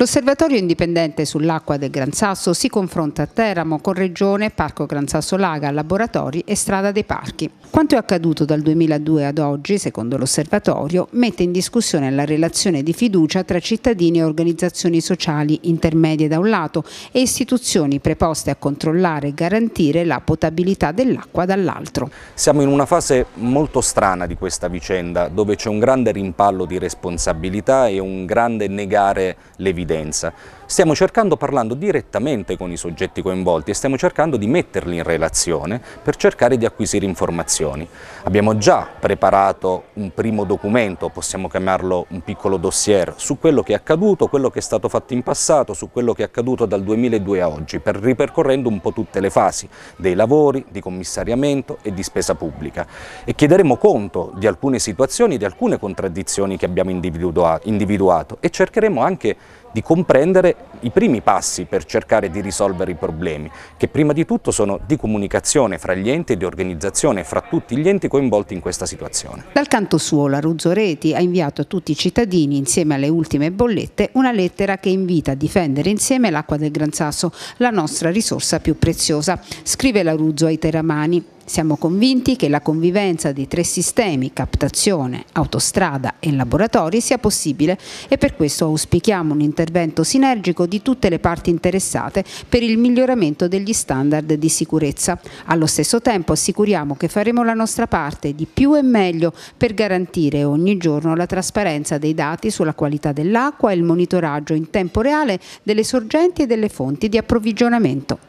L'osservatorio indipendente sull'acqua del Gran Sasso si confronta a Teramo con Regione, Parco Gran Sasso Laga, Laboratori e Strada dei Parchi. Quanto è accaduto dal 2002 ad oggi, secondo l'osservatorio, mette in discussione la relazione di fiducia tra cittadini e organizzazioni sociali intermedie da un lato e istituzioni preposte a controllare e garantire la potabilità dell'acqua dall'altro. Siamo in una fase molto strana di questa vicenda, dove c'è un grande rimpallo di responsabilità e un grande negare l'evidenza evidenza. Stiamo cercando, parlando direttamente con i soggetti coinvolti e stiamo cercando di metterli in relazione per cercare di acquisire informazioni. Abbiamo già preparato un primo documento, possiamo chiamarlo un piccolo dossier, su quello che è accaduto, quello che è stato fatto in passato, su quello che è accaduto dal 2002 a oggi, per ripercorrendo un po' tutte le fasi dei lavori, di commissariamento e di spesa pubblica. E chiederemo conto di alcune situazioni, di alcune contraddizioni che abbiamo individuato e cercheremo anche di comprendere i primi passi per cercare di risolvere i problemi, che prima di tutto sono di comunicazione fra gli enti e di organizzazione fra tutti gli enti coinvolti in questa situazione. Dal canto suo la Ruzzo Reti ha inviato a tutti i cittadini, insieme alle ultime bollette, una lettera che invita a difendere insieme l'acqua del Gran Sasso, la nostra risorsa più preziosa. Scrive la Ruzzo ai Teramani. Siamo convinti che la convivenza dei tre sistemi, captazione, autostrada e laboratori, sia possibile e per questo auspichiamo un intervento sinergico di tutte le parti interessate per il miglioramento degli standard di sicurezza. Allo stesso tempo assicuriamo che faremo la nostra parte di più e meglio per garantire ogni giorno la trasparenza dei dati sulla qualità dell'acqua e il monitoraggio in tempo reale delle sorgenti e delle fonti di approvvigionamento.